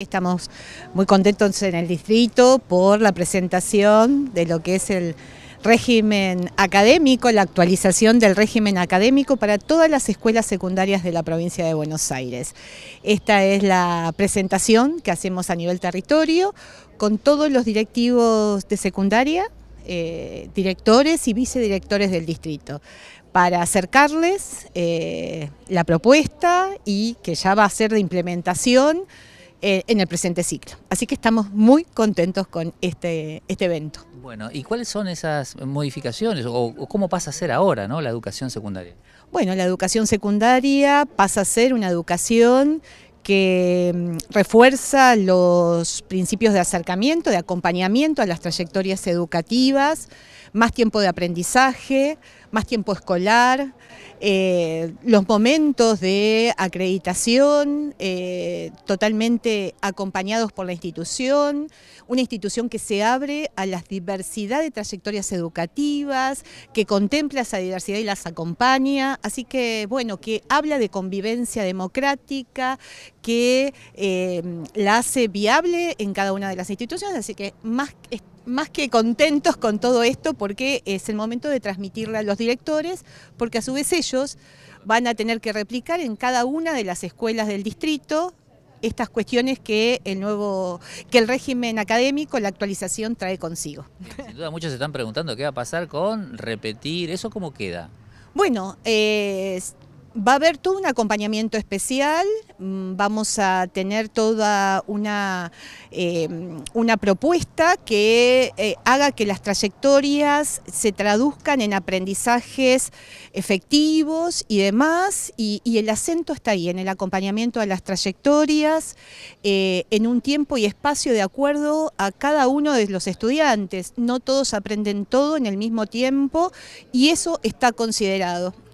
Estamos muy contentos en el distrito por la presentación de lo que es el régimen académico, la actualización del régimen académico para todas las escuelas secundarias de la provincia de Buenos Aires. Esta es la presentación que hacemos a nivel territorio con todos los directivos de secundaria, eh, directores y vicedirectores del distrito para acercarles eh, la propuesta y que ya va a ser de implementación eh, en el presente ciclo. Así que estamos muy contentos con este, este, evento. Bueno, ¿y cuáles son esas modificaciones o, o cómo pasa a ser ahora ¿no? la educación secundaria? Bueno, la educación secundaria pasa a ser una educación que mm, refuerza los principios de acercamiento, de acompañamiento a las trayectorias educativas, más tiempo de aprendizaje, más tiempo escolar, eh, los momentos de acreditación eh, totalmente acompañados por la institución, una institución que se abre a la diversidad de trayectorias educativas, que contempla esa diversidad y las acompaña, así que bueno, que habla de convivencia democrática, que eh, la hace viable en cada una de las instituciones, así que más más que contentos con todo esto porque es el momento de transmitirle a los directores, porque a su vez ellos van a tener que replicar en cada una de las escuelas del distrito estas cuestiones que el nuevo, que el régimen académico, la actualización trae consigo. Sin duda muchos se están preguntando qué va a pasar con repetir, ¿eso cómo queda? Bueno, eh, Va a haber todo un acompañamiento especial, mm, vamos a tener toda una, em, una propuesta que eh, haga que las trayectorias se traduzcan en aprendizajes efectivos y demás, y, el acento está ahí, en el acompañamiento a las trayectorias, eh, en un tiempo y espacio de acuerdo a cada uno de los estudiantes. No todos aprenden todo en el mismo tiempo y eso está considerado.